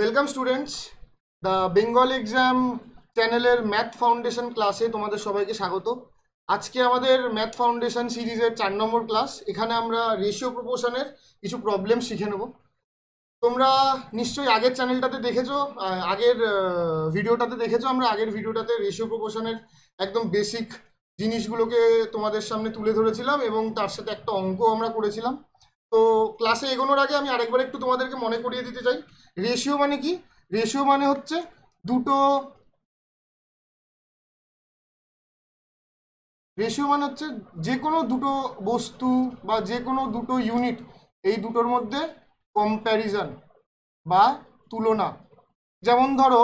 welcome students the Bengal exam চ্যানেলের math foundation ক্লাসে তোমাদের সবাইকে স্বাগত আজকে আমাদের ম্যাথ ফাউন্ডেশন সিরিজের চার নম্বর ক্লাস এখানে আমরা রেশিও প্রপোশনের কিছু প্রবলেম শিখে নেব তোমরা নিশ্চয়ই আগের চ্যানেলটাতে দেখেছো আগের ভিডিওটাতে দেখেছো আমরা আগের ভিডিওটাতে রেশিও প্রপোশনের একদম বেসিক জিনিসগুলোকে তোমাদের সামনে তুলে ধরেছিলাম এবং তার সাথে একটা অঙ্ক আমরা করেছিলাম তো ক্লাসে এগোনোর আগে আমি আরেকবার একটু তোমাদেরকে মনে করিয়ে দিতে চাই রেশিও মানে কি রেশিও মানে হচ্ছে দুটো রেশিও মানে হচ্ছে যে কোনো দুটো বস্তু বা যে কোনো দুটো ইউনিট এই দুটোর মধ্যে কম্প্যারিজন বা তুলনা যেমন ধরো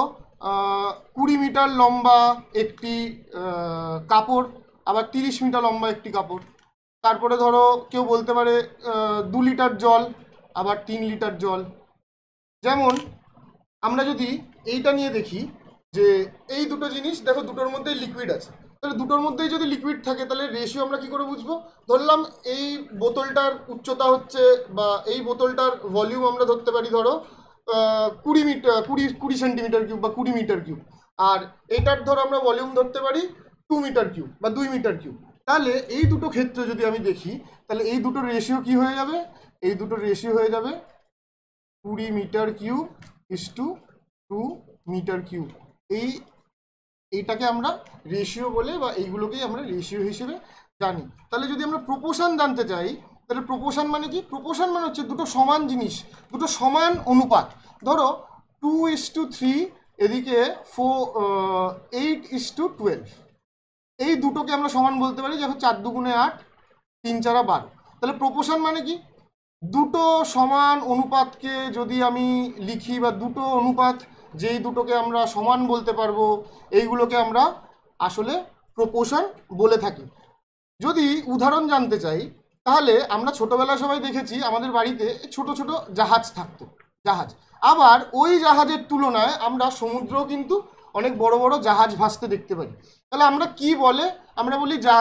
কুড়ি মিটার লম্বা একটি কাপড় আবার তিরিশ মিটার লম্বা একটি কাপড় তারপরে ধরো কেউ বলতে পারে দু লিটার জল আবার তিন লিটার জল যেমন আমরা যদি এইটা নিয়ে দেখি যে এই দুটো জিনিস দেখো দুটোর মধ্যে লিকুইড আছে তাহলে দুটোর মধ্যেই যদি লিকুইড থাকে তাহলে রেশিও আমরা কি করে বুঝবো ধরলাম এই বোতলটার উচ্চতা হচ্ছে বা এই বোতলটার ভলিউম আমরা ধরতে পারি ধরো কুড়ি মিটার কুড়ি কুড়ি সেন্টিমিটার কিউব বা কুড়ি মিটার কিউব আর এটার ধরো আমরা ভলিউম ধরতে পারি টু মিটার কিউব বা দুই মিটার কিউব তাহলে এই দুটো ক্ষেত্রে যদি আমি দেখি তাহলে এই দুটো রেশিও কি হয়ে যাবে এই দুটো রেশিও হয়ে যাবে কুড়ি metre cube is to two metre cube এই এইটাকে আমরা রেশিও বলে বা এইগুলোকেই আমরা রেশিও হিসেবে জানি তাহলে যদি আমরা প্রপোশন জানতে চাই তাহলে প্রপোশন মানে কি প্রপোশন মানে হচ্ছে দুটো সমান জিনিস দুটো সমান অনুপাত ধরো টু ইস টু থ্রি এদিকে four eight is to twelve এই দুটোকে আমরা সমান বলতে পারি দেখো চার দুগুণে আট তিন চারা বারো তাহলে প্রপোশন মানে কি দুটো সমান অনুপাতকে যদি আমি লিখি বা দুটো অনুপাত যেই দুটোকে আমরা সমান বলতে পারবো এইগুলোকে আমরা আসলে প্রপোশন বলে থাকি যদি উদাহরণ জানতে চাই তাহলে আমরা ছোটোবেলা সবাই দেখেছি আমাদের বাড়িতে ছোট ছোট জাহাজ থাকতো জাহাজ আবার ওই জাহাজের তুলনায় আমরা সমুদ্রও কিন্তু অনেক বড় বড় জাহাজ ভাসতে দেখতে পারি তাহলে আমরা কি বলে আমরা বলি যা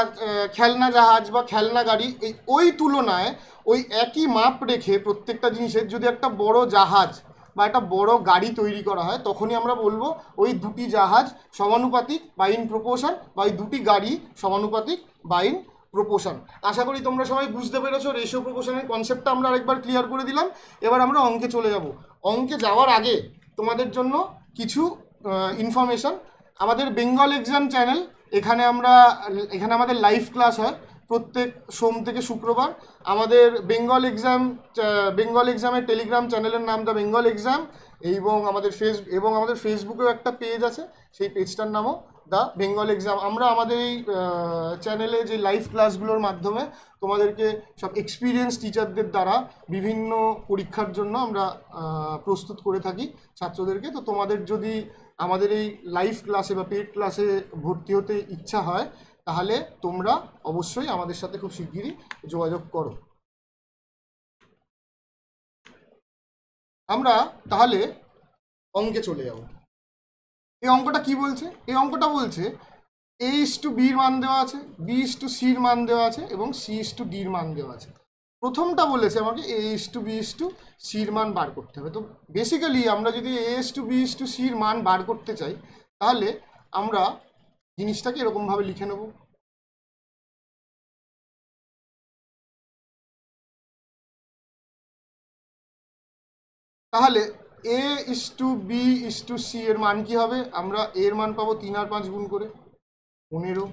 খেলনা জাহাজ বা খেলনা গাড়ি এই ওই তুলনায় ওই একই মাপ রেখে প্রত্যেকটা জিনিসের যদি একটা বড় জাহাজ বা একটা বড় গাড়ি তৈরি করা হয় তখনই আমরা বলবো ওই দুটি জাহাজ সমানুপাতিক বা ইন প্রপোশন বা ওই দুটি গাড়ি সমানুপাতিক বা ইন প্রপোশন আশা করি তোমরা সবাই বুঝতে পেরেছো রেশিও প্রপোশনের কনসেপ্টটা আমরা আরেকবার ক্লিয়ার করে দিলাম এবার আমরা অঙ্কে চলে যাব অঙ্কে যাওয়ার আগে তোমাদের জন্য কিছু ইনফরমেশন আমাদের বেঙ্গল এক্সাম চ্যানেল এখানে আমরা এখানে আমাদের লাইভ ক্লাস হয় প্রত্যেক সোম থেকে শুক্রবার আমাদের বেঙ্গল এক্সাম বেঙ্গল এক্সামের টেলিগ্রাম চ্যানেলের নাম দা বেঙ্গল এক্সাম এবং আমাদের ফেস এবং আমাদের ফেসবুকেও একটা পেজ আছে সেই পেজটার নামও দ্য বেঙ্গল এক্সাম আমরা আমাদের এই চ্যানেলে যে লাইভ ক্লাসগুলোর মাধ্যমে তোমাদেরকে সব এক্সপিরিয়েন্স টিচারদের দ্বারা বিভিন্ন পরীক্ষার জন্য আমরা প্রস্তুত করে থাকি ছাত্রদেরকে তো তোমাদের যদি আমাদের এই লাইভ ক্লাসে বা পেড ক্লাসে ভর্তি হতে ইচ্ছা হয় তাহলে তোমরা অবশ্যই আমাদের সাথে খুব শিগগিরই যোগাযোগ করো আমরা তাহলে অঙ্কে চলে যাব এই অঙ্কটা কি বলছে এই অঙ্কটা বলছে এ ইস টু বির মান দেওয়া আছে বি ইস টু সির মান দেওয়া আছে এবং সি ইস টু ডির মান দেওয়া আছে প্রথমটা বলেছে আমাকে A is to B is to সির মান বার করতে হবে তো বেসিক্যালি আমরা যদি A is to B is to সির মান বার করতে চাই তাহলে আমরা জিনিসটাকে এরকমভাবে লিখে নেব তাহলে A is to B is to C এর মান কি হবে আমরা এর মান পাবো তিন আর পাঁচ গুণ করে পনেরো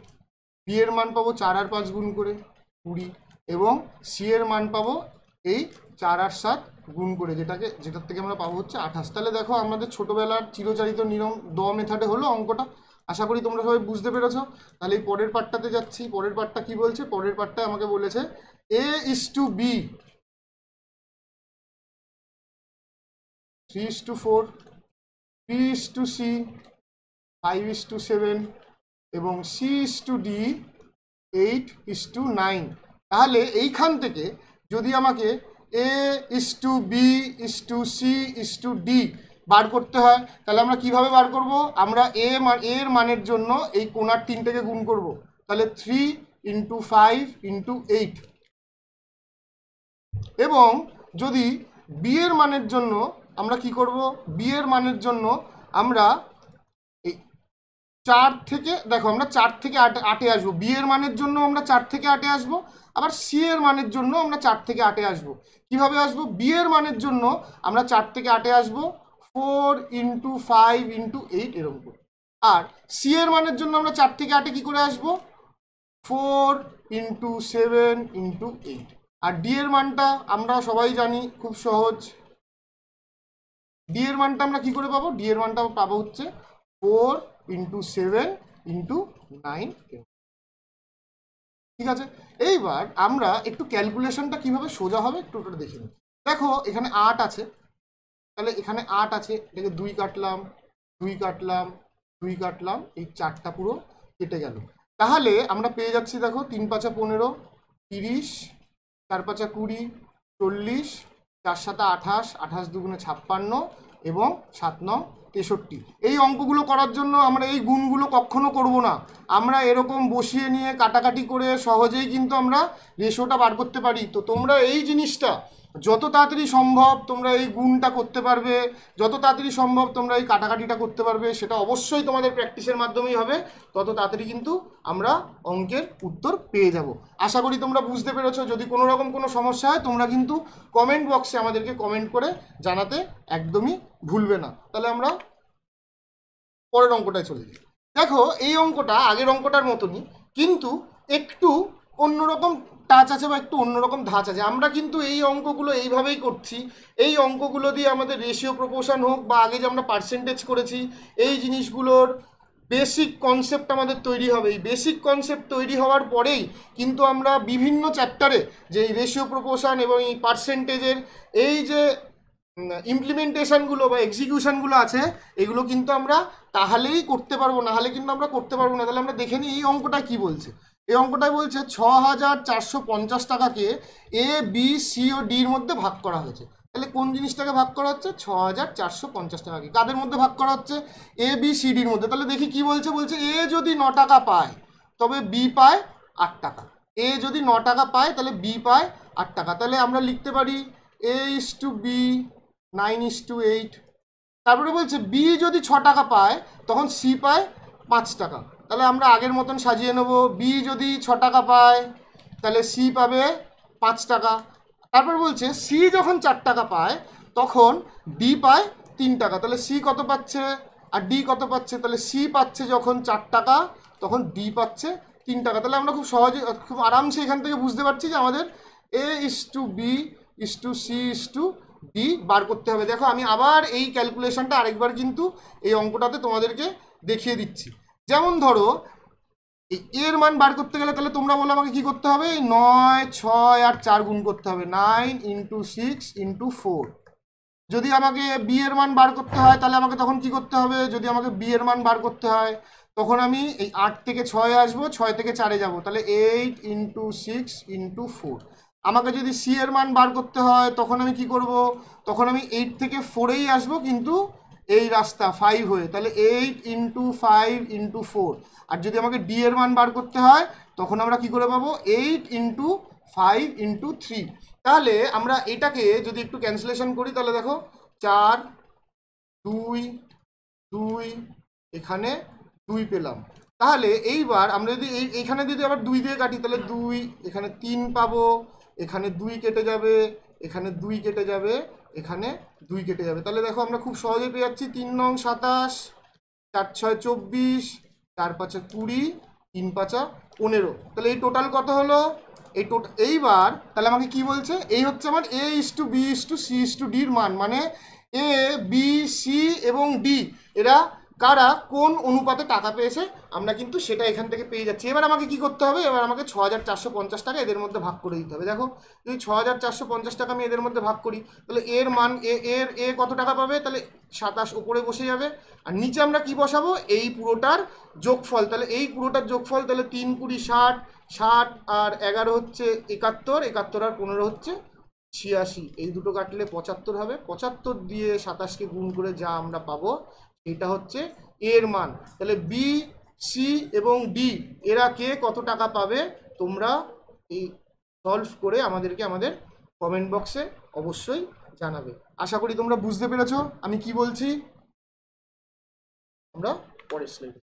বি এর মান পাবো চার আর পাঁচ গুণ করে কুড়ি এবং সি এর মান পাবো এই চার আর সাত গুণ করে যেটাকে যেটার থেকে আমরা পাবো হচ্ছে আঠাশ তাহলে দেখো আমাদের ছোটোবেলার চিরচারিত নিয়ম দ মেথাডে হলো অঙ্কটা আশা করি তোমরা সবাই বুঝতে পেরেছো তাহলে এই পরের পার্টটাতে যাচ্ছি পরের পার্টটা কি বলছে পরের পার্টটা আমাকে বলেছে A is to B three is to four B is to C five is to seven এবং C is to D eight is to nine তাহলে এইখান থেকে যদি আমাকে A is to B is to C is to D বার করতে হয় তাহলে আমরা কিভাবে বার করব আমরা এ এর মানের জন্য এই কোনার তিনটাকে গুণ করব তাহলে three into five into eight এবং যদি বি এর মানের জন্য আমরা কি করব বি এর মানের জন্য আমরা চার থেকে দেখো আমরা চার থেকে আট আটে আসবো বি এর মানের জন্য আমরা চার থেকে আটে আসবো আবার সি এর মানের জন্য আমরা চার থেকে আটে আসব কিভাবে আসব বি এর মানের জন্য আমরা চার থেকে আটে আসব four into five into eight এরকম করে আর সি এর মানের জন্য আমরা চার থেকে আটে কী করে আসব four into seven into eight আর ডি এর মানটা আমরা সবাই জানি খুব সহজ ডি এর মানটা আমরা কী করে পাবো ডি এর মানটা পাবো হচ্ছে four into seven into nine ঠিক আছে এইবার আমরা একটু ক্যালকুলেশনটা কিভাবে সোজা হবে একটু ওটা দেখে নিই দেখো এখানে আট আছে তাহলে এখানে আট আছে এটাকে দুই কাটলাম দুই কাটলাম দুই কাটলাম এই চারটা পুরো কেটে গেল তাহলে আমরা পেয়ে যাচ্ছি দেখো তিন পাঁচা পনেরো তিরিশ চার পাঁচা কুড়ি চল্লিশ চার সাতা আঠাশ আঠাশ দুগুণে ছাপ্পান্ন এবং সাত নং তেষট্টি এই অঙ্কগুলো করার জন্য আমরা এই গুণগুলো কখনও করব না আমরা এরকম বসিয়ে নিয়ে কাটাকাটি করে সহজেই কিন্তু আমরা রেশোটা বার করতে পারি তো তোমরা এই জিনিসটা যত তাড়াতাড়ি সম্ভব তোমরা এই গুণটা করতে পারবে যত তাড়াতাড়ি সম্ভব তোমরা এই কাটাকাটিটা করতে পারবে সেটা অবশ্যই তোমাদের প্র্যাকটিসের মাধ্যমেই হবে তত তাড়াতাড়ি কিন্তু আমরা অঙ্কের উত্তর পেয়ে যাব আশা করি তোমরা বুঝতে পেরেছো যদি কোনো রকম কোনো সমস্যা হয় তোমরা কিন্তু কমেন্ট বক্সে আমাদেরকে কমেন্ট করে জানাতে একদমই ভুলবে না তাহলে আমরা পরের অঙ্কটায় চলে যাই দেখো এই অঙ্কটা আগের অঙ্কটার মতনই কিন্তু একটু অন্যরকম টাচ আছে বা একটু অন্যরকম ধাঁচ আছে আমরা কিন্তু এই অঙ্কগুলো এইভাবেই করছি এই অঙ্কগুলো দিয়ে আমাদের রেশিও প্রপোশন হোক বা আগে যে আমরা পার্সেন্টেজ করেছি এই জিনিসগুলোর বেসিক কনসেপ্ট আমাদের তৈরি হবে এই বেসিক কনসেপ্ট তৈরি হওয়ার পরেই কিন্তু আমরা বিভিন্ন চ্যাপ্টারে যে এই রেশিও প্রপোশন এবং এই পার্সেন্টেজের এই যে ইমপ্লিমেন্টেশনগুলো বা এক্সিকিউশনগুলো আছে এগুলো কিন্তু আমরা তাহলেই করতে পারবো না হলে কিন্তু আমরা করতে পারবো না তাহলে আমরা দেখে নিই এই অঙ্কটা কী বলছে এই অঙ্কটাই বলছে ছ হাজার চারশো পঞ্চাশ টাকাকে এ বি সি ও ডির মধ্যে ভাগ করা হয়েছে তাহলে কোন জিনিসটাকে ভাগ করা হচ্ছে ছ হাজার চারশো পঞ্চাশ টাকাকে কাদের মধ্যে ভাগ করা হচ্ছে এ বি সি ডির মধ্যে তাহলে দেখি কি বলছে বলছে এ যদি ন টাকা পায় তবে বি পায় আট টাকা এ যদি ন টাকা পায় তাহলে বি পায় আট টাকা তাহলে আমরা লিখতে পারি A is to B nine is to eight তারপরে বলছে বি যদি ছ টাকা পায় তখন সি পায় পাঁচ টাকা তাহলে আমরা আগের মতন সাজিয়ে নেব বি যদি ছ টাকা পায় তাহলে সি পাবে পাঁচ টাকা তারপর বলছে সি যখন চার টাকা পায় তখন ডি পায় তিন টাকা তাহলে সি কত পাচ্ছে আর ডি কত পাচ্ছে তাহলে সি পাচ্ছে যখন চার টাকা তখন ডি পাচ্ছে তিন টাকা তাহলে আমরা খুব সহজে খুব আরামসে এখান থেকে বুঝতে পারছি যে আমাদের A is to B is to C is to D বার করতে হবে দেখো আমি আবার এই ক্যালকুলেশনটা আরেকবার কিন্তু এই অঙ্কটাতে তোমাদেরকে দেখিয়ে দিচ্ছি যেমন ধরো এর মান বার করতে গেলে তাহলে তোমরা বলো আমাকে কি করতে হবে নয় ছয় আর চার গুণ করতে হবে nine into six into four যদি আমাকে বি এর মান বার করতে হয় তাহলে আমাকে তখন কি করতে হবে যদি আমাকে বি এর মান বার করতে হয় তখন আমি এই আট থেকে ছয় আসবো ছয় থেকে চারে যাব তাহলে eight into six into four আমাকে যদি সি এর মান বার করতে হয় তখন আমি কি করব তখন আমি এইট থেকে ফোরেই আসবো কিন্তু এই রাস্তা ফাইভ হয়ে তাহলে eight into five into four আর যদি আমাকে ডি এর মান বার করতে হয় তখন আমরা কি করে পাবো eight into five into three তাহলে আমরা এটাকে যদি একটু ক্যান্সেলেশন করি তাহলে দেখো চার দুই দুই এখানে দুই পেলাম তাহলে এইবার আমরা যদি এই এইখানে যদি আবার দুই দিয়ে কাটি তাহলে দুই এখানে তিন পাবো এখানে দুই কেটে যাবে এখানে দুই কেটে যাবে এখানে দুই কেটে যাবে তাহলে দেখো আমরা খুব সহজে পেয়ে যাচ্ছি তিন নং সাতাশ চার ছয় চব্বিশ চার পাঁচা কুড়ি তিন পাঁচা পনেরো তাহলে এই টোটাল কত হলো এই টোট এইবার তাহলে আমাকে কি বলছে এই হচ্ছে আমার A is to B is to C is to ডির মান মানে এ বি সি এবং ডি এরা কারা কোন অনুপাতে টাকা পেয়েছে আমরা কিন্তু সেটা এখান থেকে পেয়ে যাচ্ছি এবার আমাকে কি করতে হবে এবার আমাকে ছ হাজার চারশো পঞ্চাশ টাকা এদের মধ্যে ভাগ করে দিতে হবে দেখো যদি ছ হাজার চারশো পঞ্চাশ টাকা আমি এদের মধ্যে ভাগ করি তাহলে এর মান এ এর এ কত টাকা পাবে তাহলে সাতাশ উপরে বসে যাবে আর নিচে আমরা কি বসাবো এই পুরোটার যোগফল তাহলে এই পুরোটার যোগফল তাহলে তিন কুড়ি ষাট ষাট আর এগারো হচ্ছে একাত্তর একাত্তর আর পনেরো হচ্ছে ছিয়াশি এই দুটো কাটলে পঁচাত্তর হবে পঁচাত্তর দিয়ে সাতাশকে গুণ করে যা আমরা পাবো এটা হচ্ছে এর মান তাহলে বি সি এবং ডি এরা কে কত টাকা পাবে তোমরা এই সলভ করে আমাদেরকে আমাদের কমেন্ট বক্সে অবশ্যই জানাবে আশা করি তোমরা বুঝতে পেরেছ আমি কি বলছি আমরা পরের স্লাইডে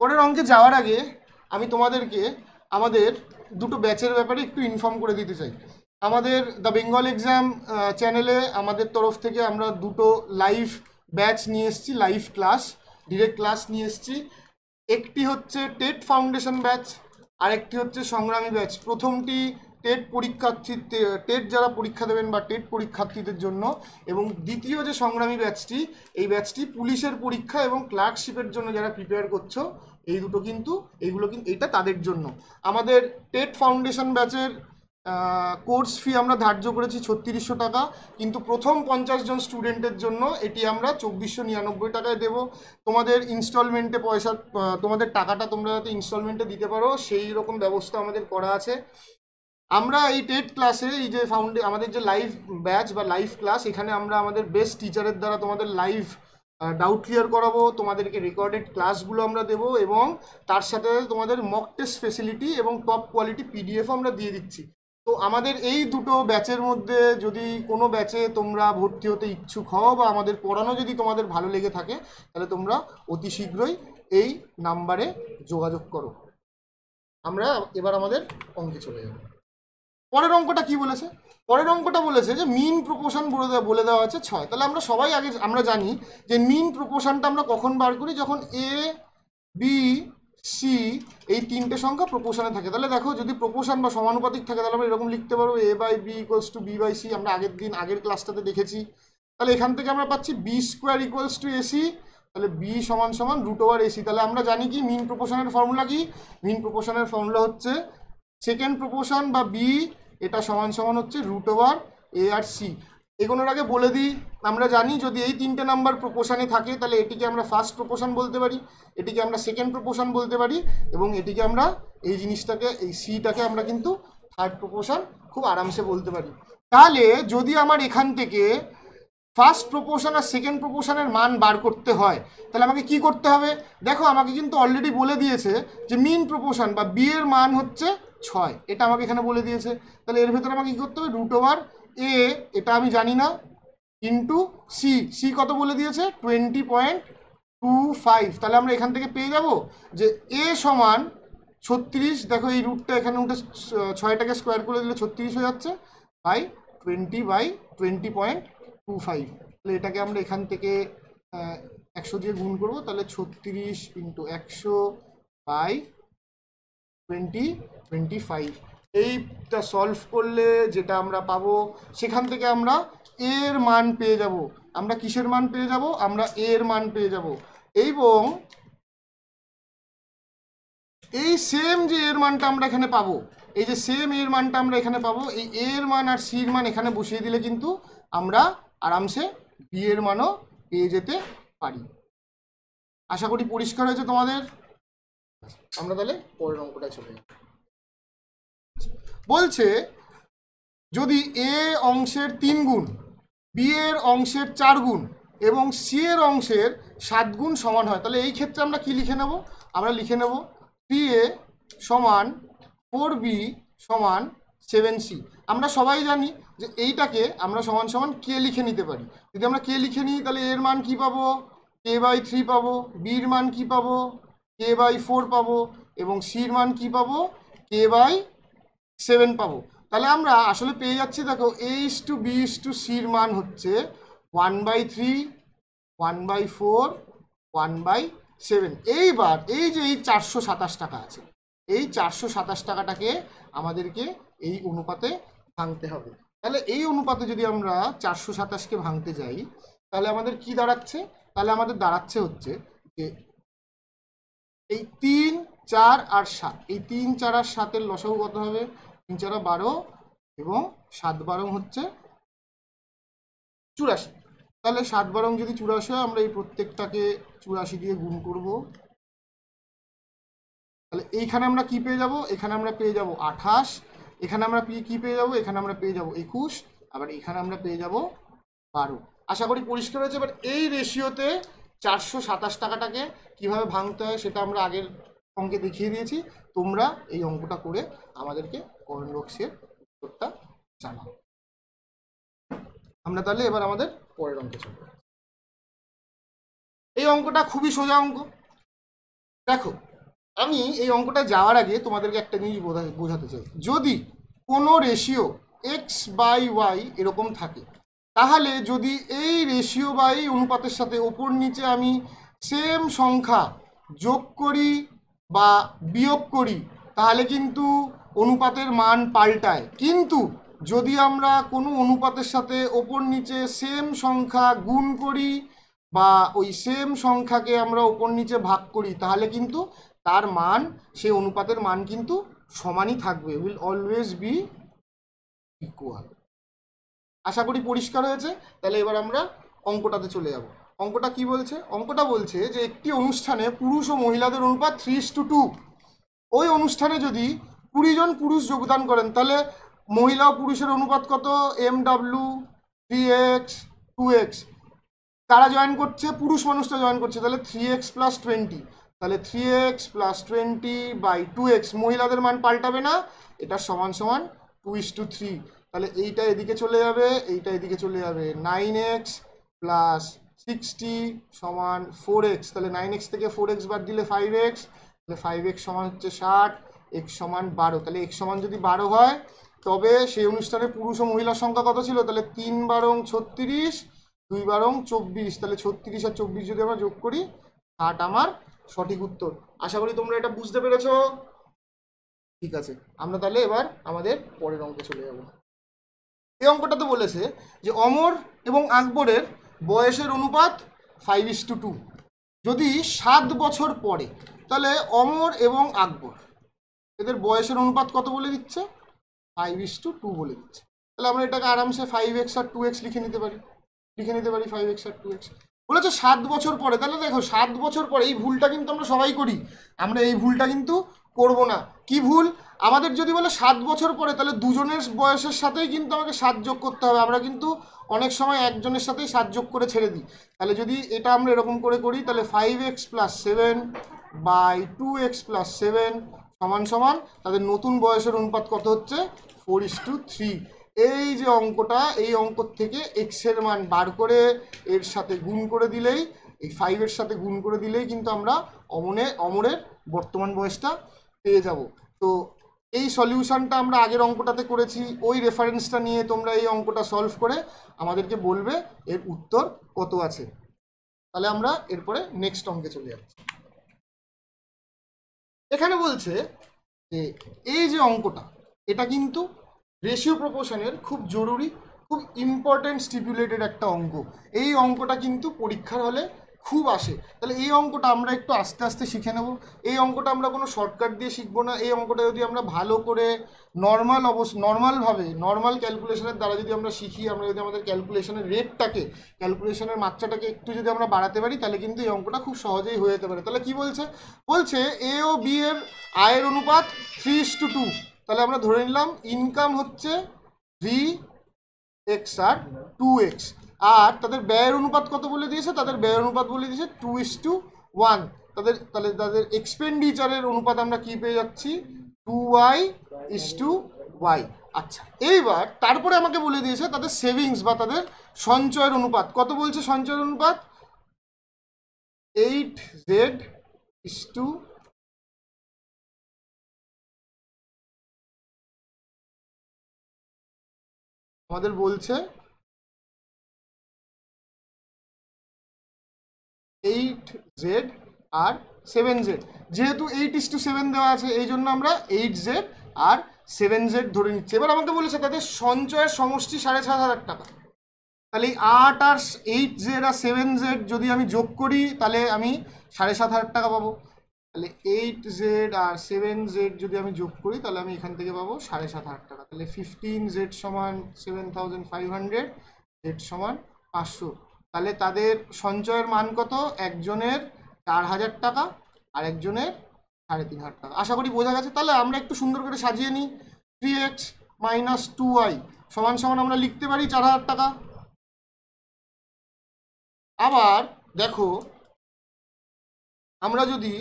পরের অঙ্কে যাওয়ার আগে আমি তোমাদেরকে আমাদের দুটো ব্যাচের ব্যাপারে একটু ইনফর্ম করে দিতে চাই আমাদের দ্য বেঙ্গল এক্সাম চ্যানেলে আমাদের তরফ থেকে আমরা দুটো লাইভ ব্যাচ নিয়ে এসছি লাইভ ক্লাস ডিরেক্ট ক্লাস নিয়ে এসছি একটি হচ্ছে টেট ফাউন্ডেশন ব্যাচ আরেকটি হচ্ছে সংগ্রামী ব্যাচ প্রথমটি টেট পরীক্ষার্থী টেট যারা পরীক্ষা দেবেন বা টেট পরীক্ষার্থীদের জন্য এবং দ্বিতীয় যে সংগ্রামী ব্যাচটি এই ব্যাচটি পুলিশের পরীক্ষা এবং ক্লার্কশিপের জন্য যারা প্রিপেয়ার করছো এই দুটো কিন্তু এইগুলো কিন্তু এটা তাদের জন্য আমাদের টেট ফাউন্ডেশন ব্যাচের কোর্স ফি আমরা ধার্য করেছি ছত্রিশশো টাকা কিন্তু প্রথম পঞ্চাশ জন স্টুডেন্টের জন্য এটি আমরা চব্বিশশো নিরানব্বই টাকায় দেবো তোমাদের ইনস্টলমেন্টে পয়সা তোমাদের টাকাটা তোমরা যাতে ইনস্টলমেন্টে দিতে পারো সেই রকম ব্যবস্থা আমাদের করা আছে আমরা এই টেট ক্লাসে এই যে ফাউন্ডে আমাদের যে লাইভ ব্যাচ বা লাইভ ক্লাস এখানে আমরা আমাদের বেস্ট টিচারের দ্বারা তোমাদের লাইভ ডাউট ক্লিয়ার করাবো তোমাদেরকে রেকর্ডেড ক্লাসগুলো আমরা দেবো এবং তার সাথে তোমাদের মক টেস্ট ফেসিলিটি এবং টপ কোয়ালিটি পিডিএফও আমরা দিয়ে দিচ্ছি তো আমাদের এই দুটো ব্যাচের মধ্যে যদি কোনো ব্যাচে তোমরা ভর্তি হতে ইচ্ছুক হও বা আমাদের পড়ানো যদি তোমাদের ভালো লেগে থাকে তাহলে তোমরা অতি শীঘ্রই এই নাম্বারে যোগাযোগ করো আমরা এবার আমাদের অঙ্কে চলে যাব পরের অঙ্কটা কি বলেছে পরের অঙ্কটা বলেছে যে মিন প্রপোশন বলে দেওয়া বলে দেওয়া আছে ছয় তাহলে আমরা সবাই আগে আমরা জানি যে মিন প্রপোশনটা আমরা কখন বার করি যখন এ বি সি এই তিনটে সংখ্যা প্রপোশনে থাকে তাহলে দেখো যদি প্রপোশন বা সমানুপাতিক থাকে তাহলে আমরা এরকম লিখতে পারবো A by B equals to B by C আমরা আগের দিন আগের ক্লাসটাতে দেখেছি তাহলে এখান থেকে আমরা পাচ্ছি B square equals to AC তাহলে বি সমান সমান রুট ওভার এসি তাহলে আমরা জানি কি মিন প্রপোশনের ফর্মুলা কি মিন প্রপোশনের ফর্মুলা হচ্ছে সেকেন্ড প্রপোশন বা বি এটা সমান সমান হচ্ছে রুট ওভার এ আর সি এগোনোর আগে বলে দিই আমরা জানি যদি এই তিনটে নাম্বার প্রপোশানে থাকে তাহলে এটিকে আমরা ফার্স্ট প্রোপোশান বলতে পারি এটিকে আমরা সেকেন্ড প্রোপোশান বলতে পারি এবং এটিকে আমরা এই জিনিসটাকে এই সিটাকে আমরা কিন্তু থার্ড প্রোপোশান খুব আরামসে বলতে পারি তাহলে যদি আমার এখান থেকে ফার্স্ট প্রোপোশান আর সেকেন্ড প্রোপোশানের মান বার করতে হয় তাহলে আমাকে কি করতে হবে দেখো আমাকে কিন্তু অলরেডি বলে দিয়েছে যে মিন প্রোপোশান বা বিয়ের মান হচ্ছে ছয় এটা আমাকে এখানে বলে দিয়েছে তাহলে এর ভেতরে আমাকে কী করতে হবে রুট ওভার এ এটা আমি জানি না ইন্টু সি সি কত বলে দিয়েছে টোয়েন্টি পয়েন্ট টু ফাইভ তাহলে আমরা এখান থেকে পেয়ে যাব যে এ সমান ছত্রিশ দেখো এই রুটটা এখানে উঠে ছয়টাকে স্কোয়ার করে দিলে ছত্রিশ হয়ে যাচ্ছে by twenty by twenty point two five তাহলে এটাকে আমরা এখান থেকে একশো দিয়ে গুণ করব তাহলে ছত্রিশ ইন্টু একশো বাই টোয়েন্টি টোয়েন্টি ফাইভ এইটা সলভ করলে যেটা আমরা পাবো সেখান থেকে আমরা এর মান পেয়ে যাব আমরা কিসের মান পেয়ে যাব আমরা এর মান পেয়ে যাব এবং এই সেম যে এর মানটা আমরা এখানে পাবো এই যে সেম এর মানটা আমরা এখানে পাবো এই এর মান আর সির মান এখানে বসিয়ে দিলে কিন্তু আমরা আরামসে বি এর মানও পেয়ে যেতে পারি আশা করি পরিষ্কার হয়েছে তোমাদের আমরা তাহলে পরের অঙ্কটায় চলে বলছে যদি এ অংশের তিন গুণ বি এর অংশের চার গুণ এবং সি এর অংশের সাত গুণ সমান হয় তাহলে এই ক্ষেত্রে আমরা কি লিখে নেব আমরা লিখে নেব থ্রি এ সমান ফোর বি সমান সেভেন সি আমরা সবাই জানি যে এইটাকে আমরা সমান সমান কে লিখে নিতে পারি যদি আমরা কে লিখে নিই তাহলে এর মান কি পাবো কে বাই থ্রি পাবো বির মান কি পাবো কে বাই ফোর পাবো এবং সির মান কি পাবো কে বাই সেভেন পাবো তাহলে আমরা আসলে পেয়ে যাচ্ছি দেখো এইস টু বিস টু সির মান হচ্ছে one by three one by four one by seven এইবার এই যে এই চারশো সাতাশ টাকা আছে এই চারশো সাতাশ টাকাটাকে আমাদেরকে এই অনুপাতে ভাঙতে হবে তাহলে এই অনুপাতে যদি আমরা চারশো সাতাশকে ভাঙতে যাই তাহলে আমাদের কি দাঁড়াচ্ছে তাহলে আমাদের দাঁড়াচ্ছে হচ্ছে যে এই তিন চার আর সাত এই তিন চার আর সাতের লসাগু কত হবে তিন চারা বারো এবং সাত বারং হচ্ছে চুরাশি তাহলে সাত বারং যদি চুরাশি হয় আমরা এই প্রত্যেকটাকে চুরাশি দিয়ে গুণ করব তাহলে এইখানে আমরা কি পেয়ে যাব এখানে আমরা পেয়ে যাব আঠাশ এখানে আমরা কি পেয়ে যাব এখানে আমরা পেয়ে যাব একুশ আবার এখানে আমরা পেয়ে যাব বারো আশা করি পরিষ্কার হয়েছে এবার এই রেশিওতে চারশো সাতাশ টাকাটাকে কিভাবে ভাঙতে হয় সেটা আমরা আগের অঙ্কে দেখিয়ে দিয়েছি তোমরা এই অঙ্কটা করে আমাদেরকে কমেন্ট বক্সে উত্তরটা জানাও আমরা তাহলে এবার আমাদের পরের অঙ্কে চলব এই অঙ্কটা খুবই সোজা অঙ্ক দেখো আমি এই অঙ্কটা যাওয়ার আগে তোমাদেরকে একটা জিনিস বোঝাতে চাই যদি কোনো রেশিও এক্স বাই ওয়াই এরকম থাকে তাহলে যদি এই রেশিও বা এই অনুপাতের সাথে ওপর নিচে আমি সেম সংখ্যা যোগ করি বা বিয়োগ করি তাহলে কিন্তু অনুপাতের মান পাল্টায় কিন্তু যদি আমরা কোনো অনুপাতের সাথে ওপর নিচে সেম সংখ্যা গুণ করি বা ওই সেম সংখ্যাকে আমরা ওপর নিচে ভাগ করি তাহলে কিন্তু তার মান সেই অনুপাতের মান কিন্তু সমানই থাকবে উইল অলওয়েজ বি ইকুয়াল আশা করি পরিষ্কার হয়েছে তাহলে এবার আমরা অঙ্কটাতে চলে যাব অঙ্কটা কি বলছে অঙ্কটা বলছে যে একটি অনুষ্ঠানে পুরুষ ও মহিলাদের অনুপাত থ্রি টু টু ওই অনুষ্ঠানে যদি কুড়ি জন পুরুষ যোগদান করেন তাহলে মহিলা ও পুরুষের অনুপাত কত M W three X two X তারা জয়েন করছে পুরুষ মানুষটা জয়েন করছে তাহলে থ্রি এক্স প্লাস টোয়েন্টি তাহলে three X plus twenty by two X মহিলাদের মান পাল্টাবে না এটা সমান সমান টু ইস টু থ্রি তাহলে এইটা এদিকে চলে যাবে এইটা এদিকে চলে যাবে নাইন এক্স প্লাস সিক্সটি সমান ফোর এক্স তাহলে নাইন এক্স থেকে ফোর এক্স বাদ দিলে ফাইভ এক্স তাহলে ফাইভ এক্স সমান হচ্ছে ষাট এক সমান বারো তাহলে এক সমান যদি বারো হয় তবে সেই অনুষ্ঠানে পুরুষ ও মহিলার সংখ্যা কত ছিল তাহলে তিন বারং ছত্রিশ দুই বারং চব্বিশ তাহলে ছত্রিশ আর চব্বিশ যদি আমরা যোগ করি ষাট আমার সঠিক উত্তর আশা করি তোমরা এটা বুঝতে পেরেছ ঠিক আছে আমরা তাহলে এবার আমাদের পরের অঙ্কে চলে যাব এই অঙ্কটা তো বলেছে যে অমর এবং আকবরের বয়সের অনুপাত ফাইভ ইস টু টু যদি সাত বছর পরে তাহলে অমর এবং আকবর এদের বয়সের অনুপাত কত বলে দিচ্ছে ফাইভ ইস টু টু বলে দিচ্ছে তাহলে আমরা এটাকে আরামসে ফাইভ এক্স আর টু এক্স লিখে নিতে পারি লিখে নিতে পারি ফাইভ এক্স আর টু এক্স বলেছে সাত বছর পরে তাহলে দেখো সাত বছর পরে এই ভুলটা কিন্তু আমরা সবাই করি আমরা এই ভুলটা কিন্তু করব না কি ভুল আমাদের যদি বলে সাত বছর পরে তাহলে দুজনের বয়সের সাথেই কিন্তু আমাকে সাত যোগ করতে হবে আমরা কিন্তু অনেক সময় একজনের সাথেই সাত যোগ করে ছেড়ে দিই তাহলে যদি এটা আমরা এরকম করে করি তাহলে five X plus seven by two X plus seven সমান সমান তাদের নতুন বয়সের অনুপাত কত হচ্ছে ফোর ইস টু থ্রি এই যে অঙ্কটা এই অঙ্ক থেকে এক্সের মান বার করে এর সাথে গুণ করে দিলেই এই ফাইভের সাথে গুণ করে দিলেই কিন্তু আমরা অমনে অমরের বর্তমান বয়সটা পেয়ে যাব তো এই সলিউশনটা আমরা আগের অঙ্কটাতে করেছি ওই রেফারেন্সটা নিয়ে তোমরা এই অঙ্কটা সলভ করে আমাদেরকে বলবে এর উত্তর কত আছে তাহলে আমরা এরপরে নেক্সট অঙ্কে চলে যাচ্ছি এখানে বলছে যে এই যে অঙ্কটা এটা কিন্তু রেশিও প্রপোশনের খুব জরুরি খুব ইম্পর্ট্যান্ট স্টিপুলেটেড একটা অঙ্ক এই অঙ্কটা কিন্তু পরীক্ষার হলে খুব আসে তাহলে এই অঙ্কটা আমরা একটু আস্তে আস্তে শিখে নেব এই অঙ্কটা আমরা কোনো শর্টকাট দিয়ে শিখবো না এই অঙ্কটা যদি আমরা ভালো করে নর্মাল অবস নর্মালভাবে নর্মাল ক্যালকুলেশনের দ্বারা যদি আমরা শিখি আমরা যদি আমাদের ক্যালকুলেশনের রেটটাকে ক্যালকুলেশনের মাত্রাটাকে একটু যদি আমরা বাড়াতে পারি তাহলে কিন্তু এই অঙ্কটা খুব সহজেই হয়ে যেতে পারে তাহলে কি বলছে বলছে এ ও বি এর আয়ের অনুপাত থ্রি টু টু তাহলে আমরা ধরে নিলাম ইনকাম হচ্ছে থ্রি এক্স আর টু এক্স আর তাদের ব্যয়ের অনুপাত কত বলে দিয়েছে তাদের ব্যয়ের অনুপাত বলে দিয়েছে টু ইস টু ওয়ান তাদের তাহলে তাদের এক্সপেন্ডিচারের অনুপাত আমরা কী পেয়ে যাচ্ছি two Y is to Y আচ্ছা এইবার তারপরে আমাকে বলে দিয়েছে তাদের সেভিংস বা তাদের সঞ্চয়ের অনুপাত কত বলছে সঞ্চয়ের অনুপাত এইট জেড ইস টু আমাদের বলছে এইট জেড আর সেভেন জেড যেহেতু এইট ইস টু সেভেন দেওয়া আছে এই জন্য আমরা এইট জেড আর সেভেন জেড ধরে নিচ্ছি এবার আমাকে বলেছে তাদের সঞ্চয়ের সমষ্টি সাড়ে সাত হাজার টাকা তাহলে এই আট আর এইট জেড আর সেভেন জেড যদি আমি যোগ করি তাহলে আমি সাড়ে সাত হাজার টাকা পাবো তাহলে এইট জেড আর সেভেন জেড যদি আমি যোগ করি তাহলে আমি এখান থেকে পাবো সাড়ে সাত হাজার টাকা তাহলে ফিফটিন জেড সমান seven thousand five hundred Z সমান পাঁচশো তাহলে তাদের সঞ্চয়ের মান কত একজনের চার হাজার টাকা আর একজনের সাড়ে তিন হাজার টাকা আশা করি বোঝা গেছে তাহলে আমরা একটু সুন্দর করে সাজিয়ে নিই three X minus two Y সমান সমান আমরা লিখতে পারি চার হাজার টাকা আবার দেখো আমরা যদি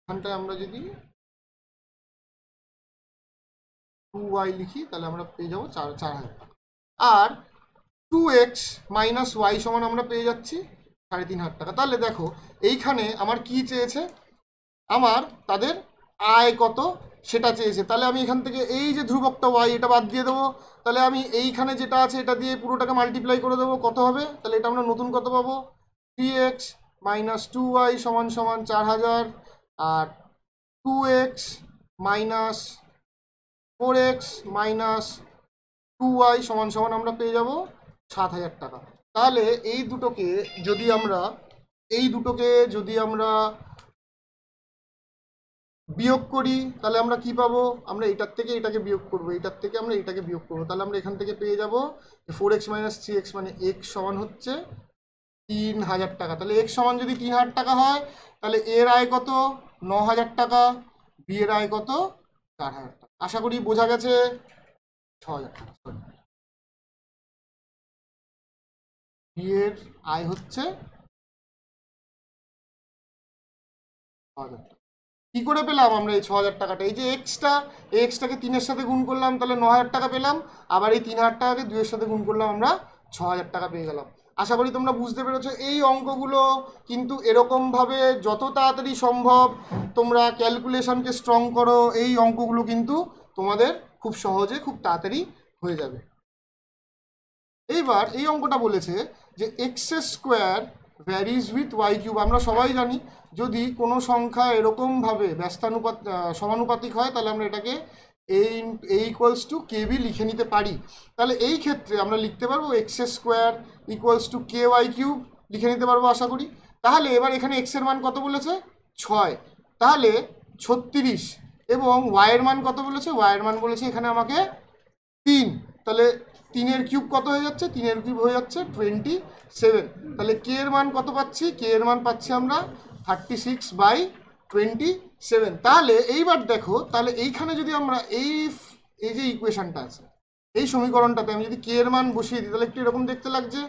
এখানটায় আমরা যদি টু ওয়াই লিখি তাহলে আমরা পেয়ে যাবো চার চার হাজার টাকা আর টু এক্স মাইনাস ওয়াই সমান আমরা পেয়ে যাচ্ছি সাড়ে তিন হাজার টাকা তাহলে দেখো এইখানে আমার কি চেয়েছে আমার তাদের আয় কত সেটা চেয়েছে তাহলে আমি এখান থেকে এই যে ধ্রুবকটা ওয়াই এটা বাদ দিয়ে দেবো তাহলে আমি এইখানে যেটা আছে এটা দিয়ে পুরোটাকে মাল্টিপ্লাই করে দেবো কত হবে তাহলে এটা আমরা নতুন কত পাবো three X minus two Y সমান সমান চার হাজার আর two X minus four X minus two Y সমান সমান আমরা পেয়ে যাবো সাত হাজার টাকা তাহলে এই দুটোকে যদি আমরা এই দুটোকে যদি আমরা বিয়োগ করি তাহলে আমরা কি পাবো আমরা এটার থেকে এটাকে বিয়োগ করবো এটার থেকে আমরা এটাকে বিয়োগ করবো তাহলে আমরা এখান থেকে পেয়ে যাবো four X minus three X মানে এক্স সমান হচ্ছে তিন হাজার টাকা তাহলে এক্স সমান যদি তিন হাজার টাকা হয় তাহলে এর আয় কত ন হাজার টাকা বিয়ের আয় কত চার হাজার টাকা আশা করি বোঝা গেছে ছ হাজার টাকা বি এর আয় হচ্ছে কি করে পেলাম আমরা এই ছ হাজার টাকাটা এই যে এক্সটা এই এক্সটাকে তিনের সাথে গুণ করলাম তাহলে ন হাজার টাকা পেলাম আবার এই তিন হাজার টাকাকে দুইয়ের সাথে গুণ করলাম আমরা ছ হাজার টাকা পেয়ে গেলাম আশা করি তোমরা বুঝতে পেরেছো এই অঙ্কগুলো কিন্তু এরকমভাবে যত তাড়াতাড়ি সম্ভব তোমরা ক্যালকুলেশনকে স্ট্রং করো এই অঙ্কগুলো কিন্তু তোমাদের খুব সহজে খুব তাড়াতাড়ি হয়ে যাবে এইবার এই অঙ্কটা বলেছে যে X square varies with Y cube আমরা সবাই জানি যদি কোনো সংখ্যা এরকমভাবে ব্যস্তানুপাত সমানুপাতিক হয় তাহলে আমরা এটাকে এই এই ইকুয়ালস টু কে বি লিখে নিতে পারি তাহলে এই ক্ষেত্রে আমরা লিখতে পারবো X square equals to K Y cube লিখে নিতে পারবো আশা করি তাহলে এবার এখানে এক্সের মান কত বলেছে ছয় তাহলে ছত্রিশ এবং ওয়াইয়ের মান কত বলেছে ওয়াইয়ের মান বলেছে এখানে আমাকে তিন তাহলে তিনের কিউব কত হয়ে যাচ্ছে তিনের কিউব হয়ে যাচ্ছে টোয়েন্টি সেভেন তাহলে কে এর মান কত পাচ্ছি কে এর মান পাচ্ছি আমরা thirty six by twenty seven তাহলে এইবার দেখো তাহলে এইখানে যদি আমরা এই এই যে ইকুয়েশানটা আছে এই সমীকরণটাতে আমি যদি কে এর মান বসিয়ে দিই তাহলে একটু এরকম দেখতে লাগছে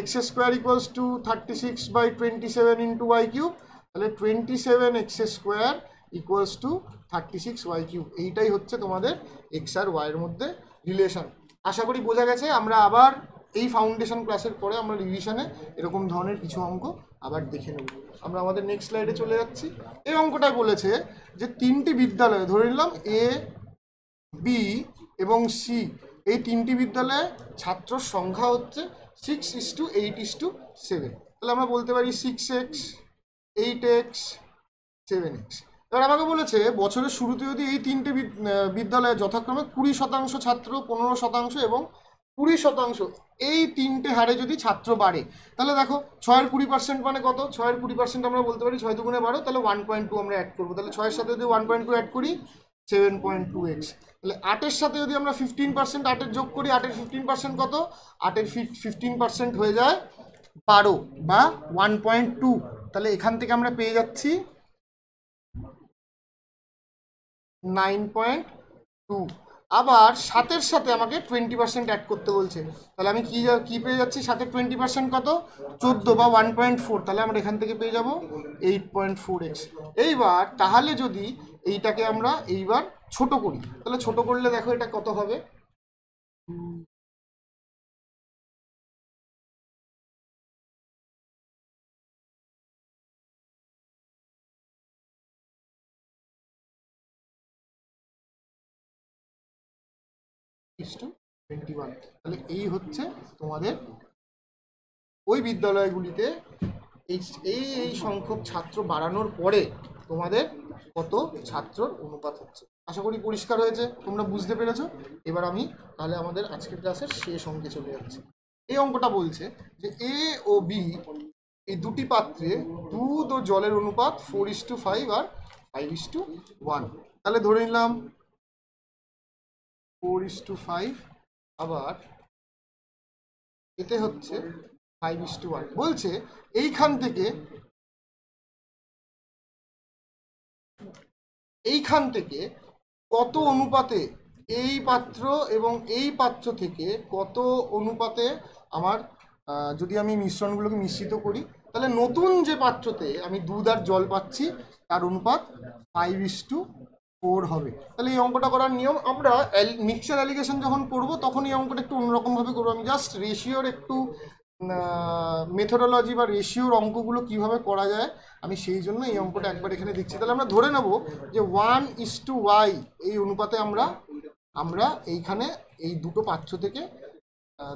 X square equals to thirty six by twenty seven into Y cube তাহলে twenty seven X square equals to thirty six Y cube এইটাই হচ্ছে তোমাদের এক্স আর ওয়াইয়ের মধ্যে রিলেশান আশা করি বোঝা গেছে আমরা আবার এই ফাউন্ডেশন ক্লাসের পরে আমরা রিভিশনে এরকম ধরনের কিছু অঙ্ক আবার দেখে নেব আমরা আমাদের নেক্সট স্লাইডে চলে যাচ্ছি এই অঙ্কটা বলেছে যে তিনটি বিদ্যালয়ে ধরে নিলাম এ বি এবং সি এই তিনটি বিদ্যালয়ে ছাত্র সংখ্যা হচ্ছে six is to eight is to seven তাহলে আমরা বলতে পারি six X eight X seven X এবার আমাকে বলেছে বছরের শুরুতে যদি এই তিনটে বিদ্যালয়ে যথাক্রমে কুড়ি শতাংশ ছাত্র পনেরো শতাংশ এবং কুড়ি শতাংশ এই তিনটে হারে যদি ছাত্র বাড়ে তাহলে দেখো ছয়ের কুড়ি পার্সেন্ট মানে কত ছয়ের কুড়ি পার্সেন্ট আমরা বলতে পারি ছয় দুগুণে বারো তাহলে ওয়ান পয়েন্ট টু আমরা অ্যাড করবো তাহলে ছয়ের সাথে যদি ওয়ান পয়েন্ট টু অ্যাড করি সেভেন পয়েন্ট টু এক্স তাহলে আটের সাথে যদি আমরা ফিফটিন পার্সেন্ট আটের যোগ করি আটের ফিফটিন পার্সেন্ট কত আটের ফিফটিন পার্সেন্ট হয়ে যায় বারো বা ওয়ান পয়েন্ট টু তাহলে এখান থেকে আমরা পেয়ে যাচ্ছি নাইন পয়েন্ট টু আবার সাতের সাথে আমাকে টোয়েন্টি পার্সেন্ট অ্যাড করতে বলছে তাহলে আমি কী কী পেয়ে যাচ্ছি সাথে টোয়েন্টি পার্সেন্ট কত চোদ্দো বা ওয়ান পয়েন্ট ফোর তাহলে আমরা এখান থেকে পেয়ে যাব এইট পয়েন্ট ফোর এক্স এইবার তাহলে যদি এইটাকে আমরা এইবার ছোট করি তাহলে ছোট করলে দেখো এটা কত হবে পঁচিশটা টোয়েন্টি ওয়ান তাহলে এই হচ্ছে তোমাদের ওই বিদ্যালয়গুলিতে এই এই এই সংখ্যক ছাত্র বাড়ানোর পরে তোমাদের কত ছাত্রর অনুপাত হচ্ছে আশা করি পরিষ্কার হয়েছে তোমরা বুঝতে পেরেছ এবার আমি তাহলে আমাদের আজকের ক্লাসের শেষ অঙ্কে চলে যাচ্ছি এই অঙ্কটা বলছে যে এ ও বি এই দুটি পাত্রে দুধ ও জলের অনুপাত ফোর ইস টু ফাইভ আর ফাইভ ইস টু ওয়ান তাহলে ধরে নিলাম ফোর ইস টু ফাইভ আবার এতে হচ্ছে ফাইভ ইস টু ওয়ান বলছে এইখান থেকে এইখান থেকে কত অনুপাতে এই পাত্র এবং এই পাত্র থেকে কত অনুপাতে আমার যদি আমি মিশ্রণগুলোকে মিশ্রিত করি তাহলে নতুন যে পাত্রতে আমি দুধ আর জল পাচ্ছি তার অনুপাত ফাইভ ইস টু ফোর হবে তাহলে এই অঙ্কটা করার নিয়ম আমরা মিক্সচার অ্যালিগেশন যখন করব তখন এই অঙ্কটা একটু অন্যরকমভাবে করবো আমি জাস্ট রেশিওর একটু মেথোডোলজি বা রেশিওর অঙ্কগুলো কিভাবে করা যায় আমি সেই জন্য এই অঙ্কটা একবার এখানে দিচ্ছি তাহলে আমরা ধরে নেব যে ওয়ান ইস টু ওয়াই এই অনুপাতে আমরা আমরা এইখানে এই দুটো পাত্র থেকে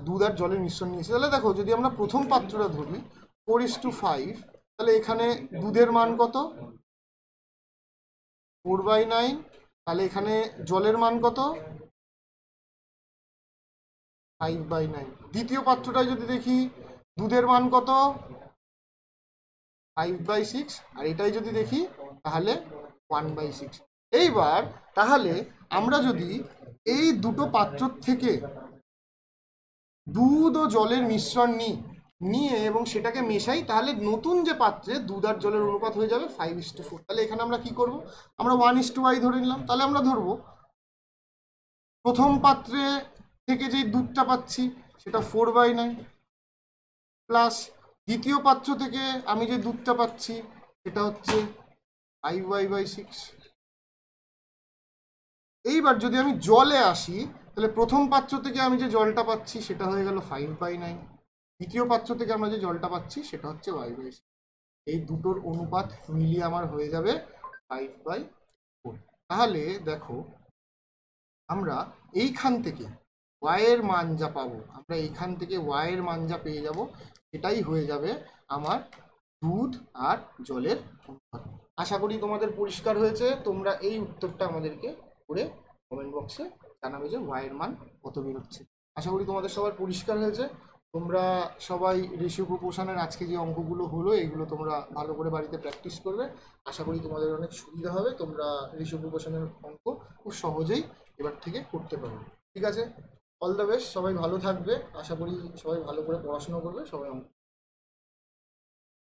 দুধ আর জলের মিশ্রণ নিয়েছি তাহলে দেখো যদি আমরা প্রথম পাত্রটা ধরি ফোর ইস টু ফাইভ তাহলে এখানে দুধের মান কত ফোর বাই নাইন তাহলে এখানে জলের মান কত ফাইভ বাই নাইন দ্বিতীয় পাত্রটায় যদি দেখি দুধের মান কত ফাইভ বাই সিক্স আর এটাই যদি দেখি তাহলে ওয়ান বাই সিক্স এইবার তাহলে আমরা যদি এই দুটো পাত্র থেকে দুধ ও জলের মিশ্রণ নিই নিয়ে এবং সেটাকে মেশাই তাহলে নতুন যে পাত্রে দুধার জলের অনুপাত হয়ে যাবে ফাইভ ইস টু ফোর তাহলে এখানে আমরা কি করব আমরা ওয়ান ইস টু ওয়াই ধরে নিলাম তাহলে আমরা ধরবো প্রথম পাত্রে থেকে যেই দুধটা পাচ্ছি সেটা ফোর বাই নাইন প্লাস দ্বিতীয় পাত্র থেকে আমি যে দুধটা পাচ্ছি সেটা হচ্ছে ফাইভ ওয়াই বাই সিক্স এইবার যদি আমি জলে আসি তাহলে প্রথম পাত্র থেকে আমি যে জলটা পাচ্ছি সেটা হয়ে গেল ফাইভ বাই নাইন দ্বিতীয় পাত্র থেকে আমরা যে জলটা পাচ্ছি সেটা হচ্ছে ওয়াই বাই এই দুটোর অনুপাত মিলিয়ে আমার হয়ে যাবে ফাইভ বাই ফোর তাহলে দেখো আমরা এইখান থেকে ওয়ায়ের মান যা পাবো আমরা এইখান থেকে ওয়ায়ের মান যা পেয়ে যাব এটাই হয়ে যাবে আমার দুধ আর জলের অনুপাত আশা করি তোমাদের পরিষ্কার হয়েছে তোমরা এই উত্তরটা আমাদেরকে করে কমেন্ট বক্সে জানাবে যে ওয়ায়ের মান কত বেরোচ্ছে আশা করি তোমাদের সবার পরিষ্কার হয়েছে তোমরা সবাই ঋষি উপোষণের আজকে যে অঙ্কগুলো হলো এগুলো তোমরা ভালো করে বাড়িতে প্র্যাকটিস করবে আশা করি তোমাদের অনেক সুবিধা হবে তোমরা ঋষি উপোষণের অঙ্ক খুব সহজেই এবার থেকে করতে পারবে ঠিক আছে অল দ্য বেস্ট সবাই ভালো থাকবে আশা করি সবাই ভালো করে পড়াশোনা করবে সবাই অঙ্ক